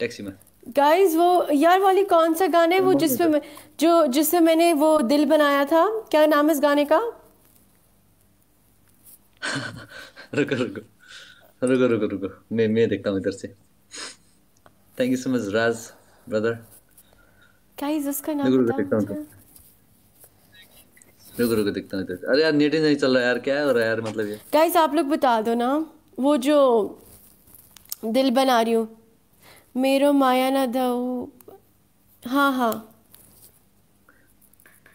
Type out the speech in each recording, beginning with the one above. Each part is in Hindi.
टैक्सी में गाइस वो यार वाली कौन सा गाने वो जिसमें जो जिसमें मैंने वो दिल बनाया था क्या नाम इस गाने का रुको रुको रुको रुको रुको मैं मैं देखता हूँ इधर से thank you so much Raj brother guys उसका नाम रुको देखता हूँ रुको रुको देखता हूँ अरे यार नेट ही नहीं चल रहा यार क्या हो रहा है यार मतलब ये गाइस आप लोग बता दो ना वो जो दिल बना रही हूँ मेरो माया ना धऊ हाँ हाँ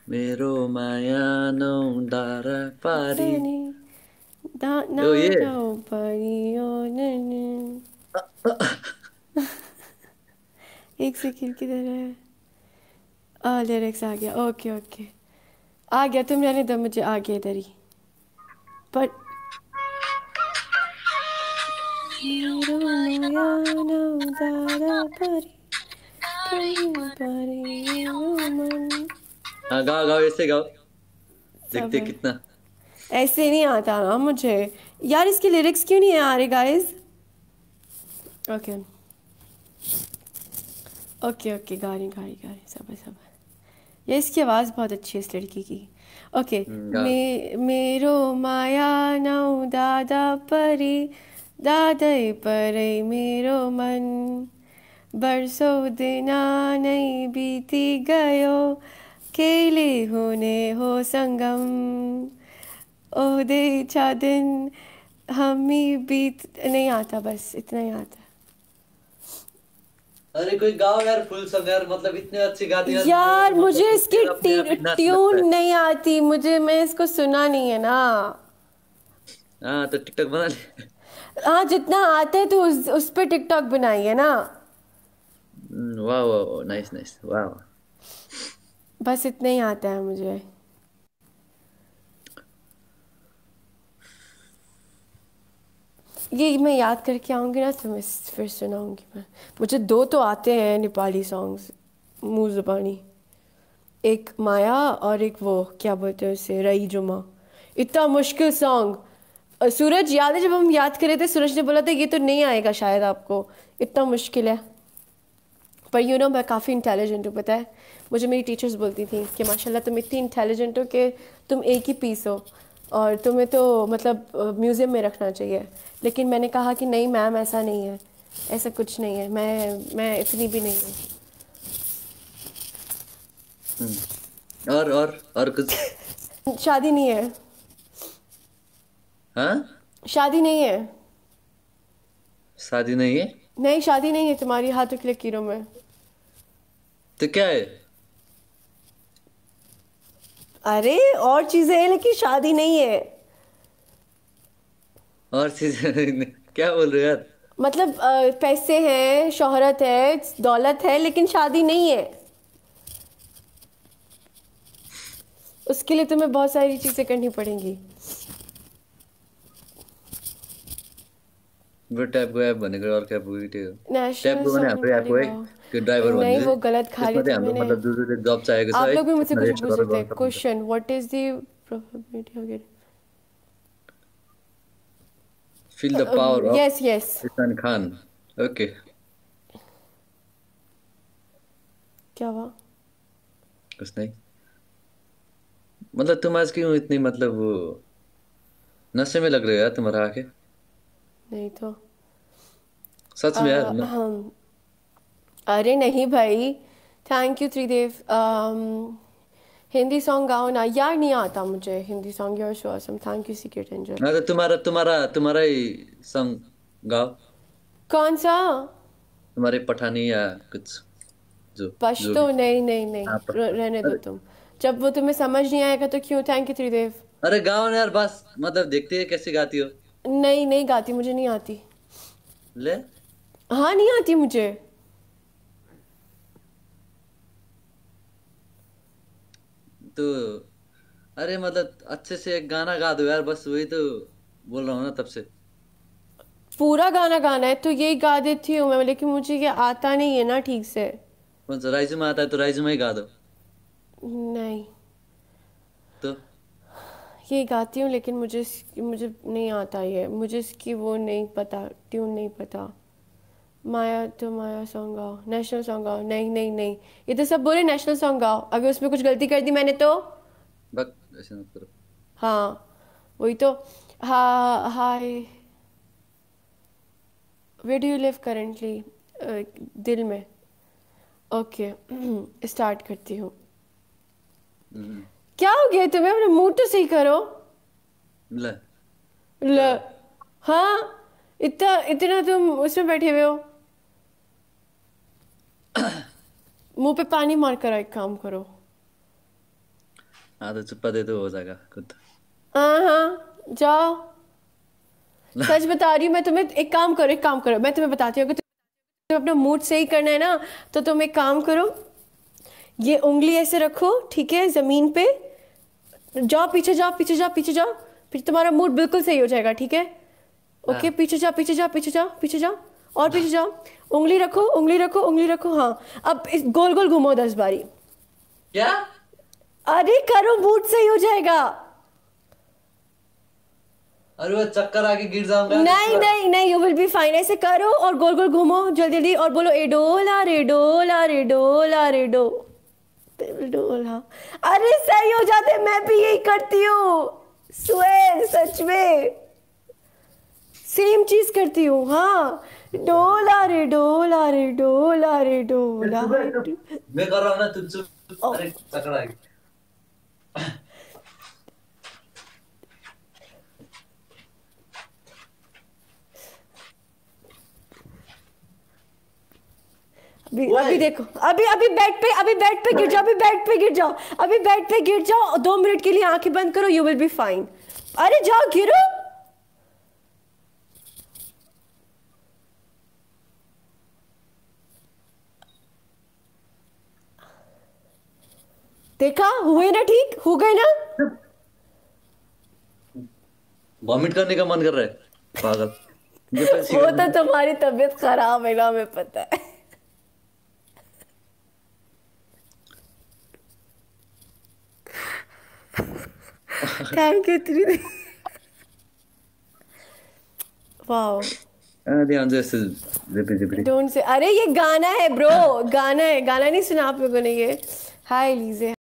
मेरो माया नो दारा पारी ना oh, दाओ पारी ओ ने ने एक सेकंड किधर है आ लिरिक्स आ गया ओके ओके आ गया तुम जाने दो तो मुझे आ गया इधर ही बट हाँ, गाओ गाओ ऐसे गाओ देखते कितना ऐसे नहीं आता ना मुझे यार इसके लिरिक्स क्यों नहीं आ रहे गाइस ओके ओके ओके गारी गारी गा सब सब ये इसकी आवाज़ बहुत अच्छी है इस लड़की की ओके मे मेरो माया नौ दादा परी दादय परय मेरो मन बरसो दिना नहीं बीती गयो केले होने हो संगम ओहदे छा दिन हम ही बीत नहीं आता बस इतना ही आता अरे कोई गाओ यार फुल सॉन्ग यार मतलब इतने अच्छे गाते यार, यार मतलब मुझे मतलब इसकी ट्यून नहीं आती मुझे मैं इसको सुना नहीं है ना हाँ तो टिकटॉक बना ले हाँ जितना आता है तो उस उस पर टिकटॉक बनाई है ना hmm, वाह वाह नाइस नाइस वाह बस इतना ही आता है मुझे ये मैं याद करके आऊंगी ना तो मैं फिर सुनाऊंगी मैं मुझे दो तो आते हैं नेपाली सॉन्ग्स मुंह ज़बानी एक माया और एक वो क्या बोलते हैं उसे रई जुमा इतना मुश्किल सॉन्ग सूरज याद है जब हम याद कर रहे थे सूरज ने बोला था ये तो नहीं आएगा शायद आपको इतना मुश्किल है पर यू नो मैं काफ़ी इंटेलिजेंट हूँ पता है मुझे मेरी टीचर्स बोलती थी कि माशाल्लाह तुम इतनी इंटेलिजेंट हो कि तुम एक ही पीस हो और तुम्हें तो मतलब म्यूज़ियम में रखना चाहिए लेकिन मैंने कहा कि नहीं मैम ऐसा नहीं है ऐसा कुछ नहीं है मैं मैं इतनी भी नहीं हूँ हम्म। और और और कुछ शादी नहीं है हाँ शादी नहीं है शादी नहीं है नहीं शादी नहीं है तुम्हारी हाथों की लकीरों में तो क्या है अरे और चीजें हैं लेकिन शादी नहीं है और चीजें क्या बोल रहे यार मतलब पैसे हैं शोहरत है दौलत है लेकिन शादी नहीं है उसके लिए तुम्हें बहुत सारी चीजें करनी पड़ेंगी वो ऐप बनेगा और क्या एक ड्राइवर नहीं वो गलत थी मैंने मतलब दूसरे जॉब तो आप लोग भी मुझसे कुछ पूछ क्वेश्चन व्हाट ऑफ क्या कुछ नहीं मतलब तुम आज क्यों इतनी मतलब नशे में लग रहे हो यार तुम्हारा आके नहीं तो सच में यार ना हम अरे नहीं भाई thank you Tridev Hindi song गाओ ना यार नहीं आता मुझे Hindi song your show some thank you secret angel ना तो तुम्हारा तुम्हारा तुम्हारा ही सॉन्ग गाओ कौन सा तुम्हारे पठानी या कुछ जो पश्तो जो तो नहीं नहीं नहीं हाँ, रहने दो तुम जब वो तुम्हें समझ नहीं आएगा तो क्यों थैंक यू त्रिदेव अरे गाओ ना यार बस मतलब देखते हैं कैसे गाती हो नहीं नहीं गाती मुझे नहीं आती ले हाँ नहीं आती मुझे तो अरे मतलब अच्छे से एक गाना गा दो यार बस वही तो बोल रहा हूँ ना तब से पूरा गाना गाना है तो यही गा देती हूँ मैं लेकिन मुझे ये आता नहीं है ना ठीक से कौन सा राइजू में आता है तो राइजू में ही गा दो नहीं तो ये गाती हूँ लेकिन मुझे मुझे नहीं आता ये मुझे इसकी वो नहीं पता ट्यून नहीं पता माया तो माया सॉन्ग गाओ नेशनल सॉन्ग गाओ नहीं नहीं नहीं ये तो सब बोले नेशनल सॉन्ग गाओ अगर उसमें कुछ गलती कर दी मैंने तो बस ऐसे मत करो हाँ वही तो हा hi where do you live currently दिल में ओके स्टार्ट करती हूँ हम्म। क्या हो गया तुम्हें अपने मुंह तो सही करो ल ल हाँ इतना इतना तुम उसमें बैठे हुए हो मुंह पे पानी मार कर एक काम करो हाँ तो चुप्पा दे तो हो जाएगा खुद हाँ हाँ जाओ सच बता रही हूँ मैं तुम्हें एक काम करो एक काम करो मैं तुम्हें बताती हूँ तुम अपना मूड सही करना है ना तो तुम एक काम करो ये उंगली ऐसे रखो ठीक है ज़मीन पे जाओ पीछे जाओ पीछे जाओ पीछे जाओ फिर तुम्हारा मूड बिल्कुल सही हो जाएगा ठीक है ओके हाँ। पीछे जाओ पीछे जाओ पीछे जाओ पीछे जाओ और पीछे जाओ उंगली रखो उंगली रखो उंगली रखो हाँ अब इस गोल गोल घूमो दस बारी क्या अरे करो मूड सही हो जाएगा अरे वो चक्कर आके गिर जाऊंगा नहीं नहीं नहीं यू विल बी फाइन ऐसे करो और गोल गोल घूमो जल्दी जल्दी और बोलो एडोला रेडोला रेडोला रेडो हाँ। अरे सही हो जाते मैं भी यही करती हूँ स्वेर सच में सेम चीज करती हूँ हाँ डोला रे डोला रे डोला रे डोला मैं कर रहा हूँ ना तुझसे अभी अभी देखो अभी अभी बेड पे अभी बेड पे गिर जाओ अभी बेड पे गिर जाओ अभी बेड पे गिर जाओ दो मिनट के लिए आंखें बंद करो यू विल बी फाइन अरे जाओ गिरो देखा हुए ना ठीक हो गए ना वॉमिट करने का मन कर रहा है पागल तो वो तो तुम्हारी तबीयत खराब है ना हमें पता है thank you Trinity. wow ध्यान से ऐसे डोंट से अरे ये गाना है ब्रो गाना है गाना नहीं सुना आप लोगों ने ये हाय लीजे